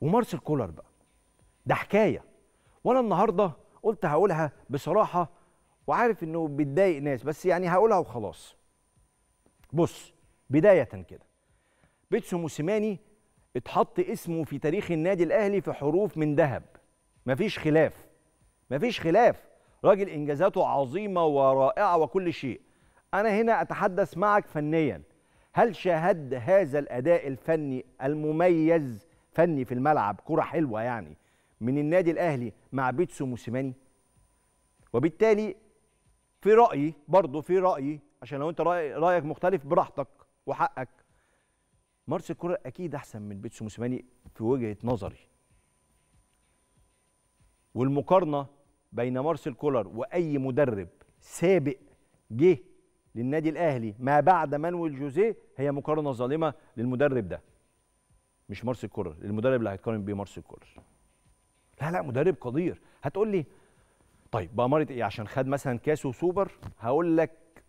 ومارسيل كولر بقى ده حكايه وانا النهارده قلت هقولها بصراحه وعارف انه بتضايق ناس بس يعني هقولها وخلاص بص بدايه كده بيتسو موسيماني اتحط اسمه في تاريخ النادي الاهلي في حروف من ذهب مفيش خلاف مفيش خلاف راجل انجازاته عظيمه ورائعه وكل شيء انا هنا اتحدث معك فنيا هل شاهد هذا الاداء الفني المميز فني في الملعب كرة حلوة يعني من النادي الأهلي مع بيتسو موسيماني وبالتالي في رأيي برضه في رأيي عشان لو أنت رأي رأيك مختلف براحتك وحقك مارس الكرة أكيد أحسن من بيتسو موسيماني في وجهة نظري والمقارنة بين مارسيل كولر وأي مدرب سابق جه للنادي الأهلي ما بعد مانويل جوزيه هي مقارنة ظالمة للمدرب ده مش مارسيل كولر المدرب اللي هيتقارن بيه مارسيل كولر لا لا مدرب قدير هتقول لي طيب بأمارة ايه عشان خد مثلا كاس وسوبر هقول لك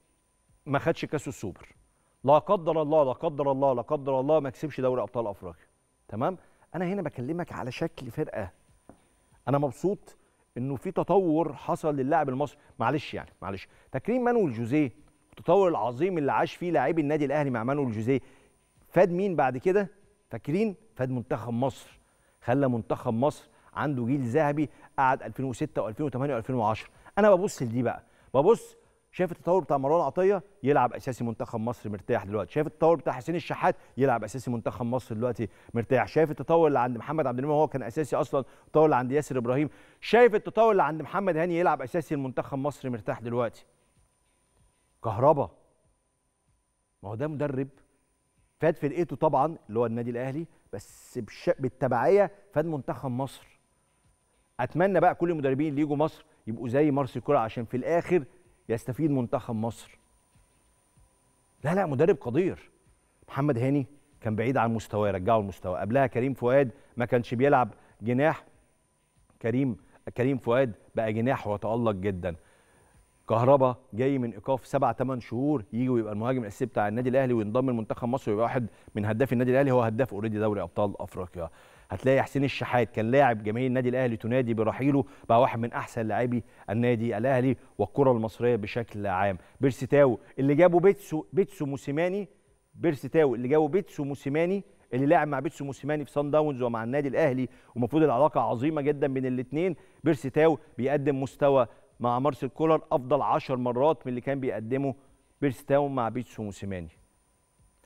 ما خدش كاس وسوبر لا قدر الله لا قدر الله لا قدر الله ما كسبش دوري ابطال افريقيا تمام انا هنا بكلمك على شكل فرقه انا مبسوط انه في تطور حصل للاعب المصري معلش يعني معلش تكريم مانويل جوزيه التطور العظيم اللي عاش فيه لاعبي النادي الاهلي مع مانويل جوزيه فاد مين بعد كده فاكرين فاد منتخب مصر خلى منتخب مصر عنده جيل ذهبي قعد 2006 و2008 و2010 انا ببص لدي بقى ببص شايف التطور بتاع مروان عطيه يلعب اساسي منتخب مصر مرتاح دلوقتي شايف التطور بتاع حسين الشحات يلعب اساسي منتخب مصر دلوقتي مرتاح شايف التطور اللي عند محمد عبد المنعم هو كان اساسي اصلا التطور اللي عند ياسر ابراهيم شايف التطور اللي عند محمد هاني يلعب اساسي المنتخب مصر مرتاح دلوقتي كهربا ما هو ده مدرب فاد فرقته طبعا اللي هو النادي الاهلي بس بش... بالتبعيه فاد منتخب مصر اتمنى بقى كل المدربين اللي يجوا مصر يبقوا زي مارسي كولر عشان في الاخر يستفيد منتخب مصر لا لا مدرب قدير محمد هاني كان بعيد عن مستواه رجعه المستوى قبلها كريم فؤاد ما كانش بيلعب جناح كريم كريم فؤاد بقى جناح وتالق جدا كهربا جاي من ايقاف سبع ثمان شهور يجي ويبقى المهاجم الاساسي بتاع النادي الاهلي وينضم لمنتخب مصر ويبقى واحد من هداف النادي الاهلي هو هداف اوريدي دوري ابطال افريقيا هتلاقي حسين الشحات كان لاعب جماهير النادي الاهلي تنادي برحيله بقى واحد من احسن لاعبي النادي الاهلي والكره المصريه بشكل عام بيرسي تاو اللي جابه بيتسو بيتسو موسيماني بيرسي تاو اللي جابه بيتسو موسيماني اللي لعب مع بيتسو موسيماني في سان داونز ومع النادي الاهلي ومفروض العلاقه عظيمه جدا بين الاثنين بيرسي تاو بيقدم مستوى مع مارسيل كولر افضل 10 مرات من اللي كان بيقدمه بيرس تاون مع بيتسو موسيماني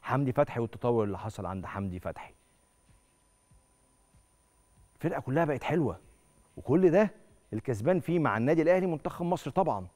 حمدي فتحي والتطور اللي حصل عند حمدي فتحي الفرقه كلها بقت حلوه وكل ده الكسبان فيه مع النادي الاهلي منتخب مصر طبعا